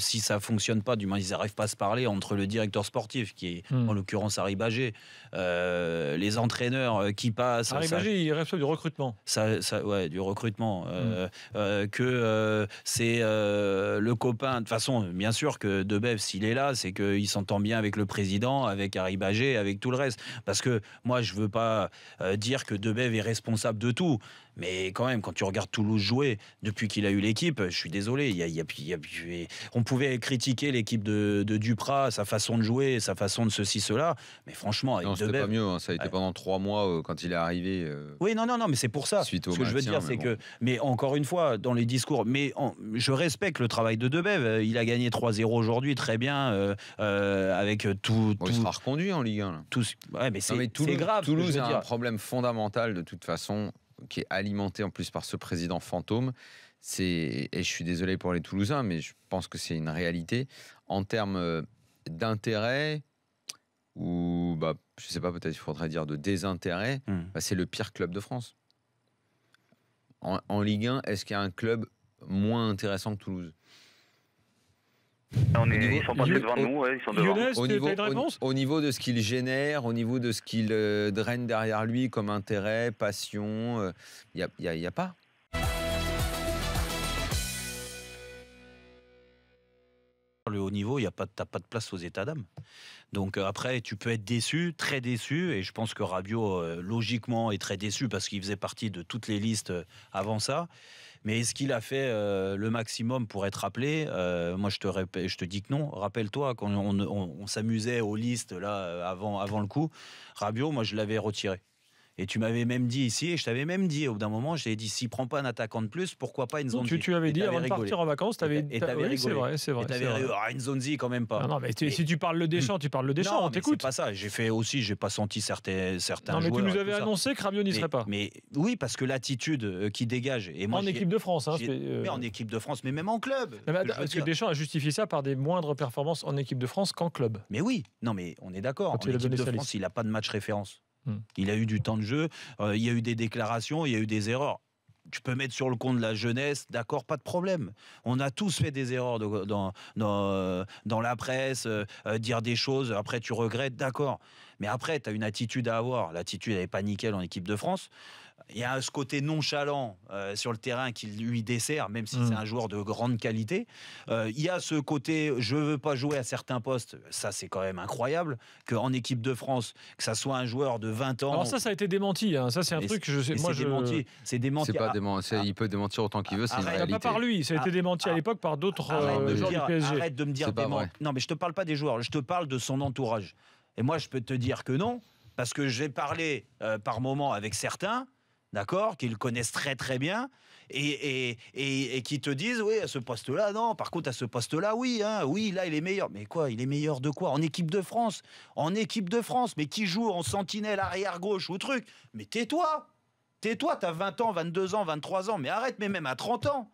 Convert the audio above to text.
si ça fonctionne pas, du moins ils n'arrivent pas à se parler entre le directeur sportif, qui est hmm. en l'occurrence Harry Bagé, euh, les entraîneurs euh, qui passent. ça, Bagé, il reste du recrutement. Ça, ça ouais, du recrutement. Euh, hmm. que c'est le copain. De toute façon, bien sûr que Debève s'il est là, c'est qu'il s'entend bien avec le président, avec Harry Bagé, avec tout le reste. Parce que moi, je veux pas dire que Debève est responsable de tout. Mais quand même, quand tu regardes Toulouse jouer depuis qu'il a eu l'équipe, je suis désolé, il y a, il y a, y a, pouvez critiquer l'équipe de, de, Duprat, sa façon de jouer, sa façon de ceci, cela, mais franchement, avec non, pas mieux. Hein, ça a été pendant trois mois euh, quand il est arrivé. Euh, oui, non, non, non, mais c'est pour ça. Suite ce que je veux dire, c'est que, mais encore une fois, dans les discours, mais je respecte le travail de Debev. Euh, il a gagné 3-0 aujourd'hui, très bien, avec tout, bon, Il sera reconduit en Ligue 1. Là. Tout, ouais, mais c'est grave. Toulouse a un problème fondamental de toute façon qui est alimenté en plus par ce président fantôme, c'est, et je suis désolé pour les Toulousains, mais je pense que c'est une réalité, en termes euh, d'intérêt, ou bah, je sais pas, peut-être il faudrait dire de désintérêt, hmm. bah, c'est le pire club de France. En, en Ligue 1, est-ce qu'il y a un club moins intéressant que Toulouse on est, niveau, ils sont passés devant nous, ouais, ils sont devant. Younes, au, niveau, au, niveau de ce qu'il génère, au niveau de ce qu'il euh, draine derrière lui comme intérêt, passion, il euh, n'y a, y a, y a, pas. le haut niveau, il y a pas, t'as pas de place aux états d'âme. Donc euh, après, tu peux être déçu, très déçu, et je pense que Rabiot, euh, logiquement, est très déçu parce qu'il faisait partie de toutes les listes euh, avant ça. Mais est-ce qu'il a fait le maximum pour être appelé Moi, je te, répète, je te dis que non. Rappelle-toi, quand on, s'amusait aux listes là, avant, avant le coup, Rabiot, moi, je l'avais retiré. Et tu m'avais même dit ici, et je t'avais même dit, au bout d'un moment, j'ai dit, si prend pas un attaquant de plus, pourquoi pas une zone Tu, tu avais dit, avant de partir en vacances, tu avais, C'est vrai, avais ah, une zone Z quand même pas. Non, mais si tu parles le Deschamps, tu parles le Deschamps, on t'écoute. C'est pas ça. J'ai fait aussi, j'ai pas senti certains, certains non, mais Tu nous avais annoncé que Rabiot n'y serait pas. Mais oui, parce que l'attitude euh, qui dégage. Et moi, en équipe de France. Hein, euh, Mais en équipe de France, mais même en club. Bah, que parce que Deschamps a justifié ça par des moindres performances en équipe de France qu'en club. Mais oui, non, mais on est d'accord. En équipe de France, il n'a pas de match référence. Hmm. Il a eu du temps de jeu, euh, il y a eu des déclarations, il y a eu des erreurs. Tu peux mettre sur le compte de la jeunesse, d'accord, pas de problème. On a tous fait des erreurs euh, dans, la presse, euh, dire des choses, après tu regrettes, d'accord. Mais après, tu as une attitude à avoir. L'attitude, n'est pas nickel en équipe de France. Il y a ce côté nonchalant euh, sur le terrain qui lui dessert, même si c'est mm. un joueur de grande qualité. Euh, il y a ce côté je veux pas jouer à certains postes. Ça, c'est quand même incroyable qu'en équipe de France, que ça soit un joueur de 20 ans. Alors ça, ça a été démenti. Hein. Ça, c'est un truc que je sais. Moi, je... démenti. C'est démenti. Ah, ah. il peut démentir autant qu'il veut. C'est Pas par lui. Ça a été ah, démenti à l'époque par d'autres euh, joueurs dire, Arrête de me dire démenti. Non, mais je te parle pas des joueurs. Je te parle de son entourage. Et moi, je peux te dire que non, parce que j'ai parlé euh, par moment avec certains, d'accord, qu'ils connaissent très très bien, et, qui te disent, oui, à ce poste-là, non, par contre, à ce poste-là, oui, hein, oui, là, il est meilleur. Mais quoi, il est meilleur de quoi En équipe de France En équipe de France, mais qui joue en sentinelle arrière-gauche ou truc Mais tais-toi Tais-toi, t'as 20 ans, 22 ans, 23 ans, mais arrête, mais même à 30 ans